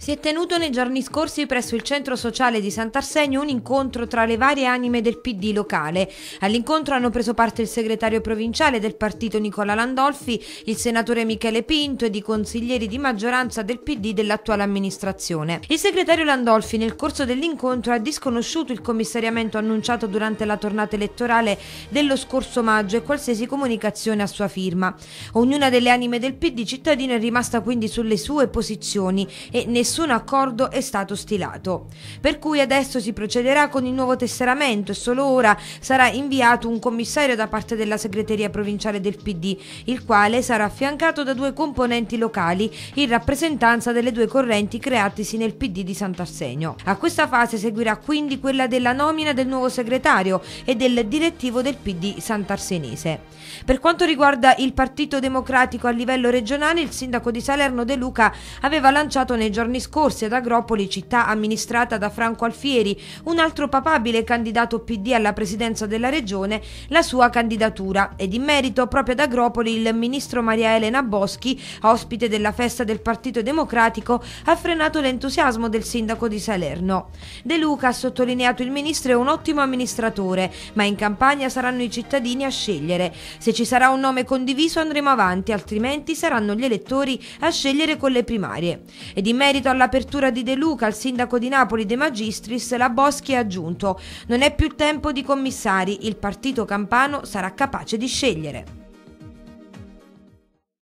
Si è tenuto nei giorni scorsi presso il centro sociale di Sant'Arsenio un incontro tra le varie anime del PD locale. All'incontro hanno preso parte il segretario provinciale del partito Nicola Landolfi, il senatore Michele Pinto ed i consiglieri di maggioranza del PD dell'attuale amministrazione. Il segretario Landolfi nel corso dell'incontro ha disconosciuto il commissariamento annunciato durante la tornata elettorale dello scorso maggio e qualsiasi comunicazione a sua firma. Ognuna delle anime del PD cittadino è rimasta quindi sulle sue posizioni e nessun accordo è stato stilato. Per cui adesso si procederà con il nuovo tesseramento e solo ora sarà inviato un commissario da parte della segreteria provinciale del PD, il quale sarà affiancato da due componenti locali in rappresentanza delle due correnti creatisi nel PD di Sant'Arsenio. A questa fase seguirà quindi quella della nomina del nuovo segretario e del direttivo del PD Sant'Arsenese. Per quanto riguarda il Partito Democratico a livello regionale, il sindaco di Salerno De Luca aveva lanciato nel nei giorni scorsi ad Agropoli, città amministrata da Franco Alfieri, un altro papabile candidato PD alla presidenza della regione, la sua candidatura ed in merito proprio ad Agropoli il ministro Maria Elena Boschi, ospite della festa del Partito Democratico, ha frenato l'entusiasmo del sindaco di Salerno. De Luca ha sottolineato il ministro è un ottimo amministratore, ma in campagna saranno i cittadini a scegliere. Se ci sarà un nome condiviso andremo avanti, altrimenti saranno gli elettori a scegliere con le primarie. Ed in merito all'apertura di De Luca al sindaco di Napoli De Magistris, la Boschi ha aggiunto: Non è più tempo di commissari, il partito campano sarà capace di scegliere.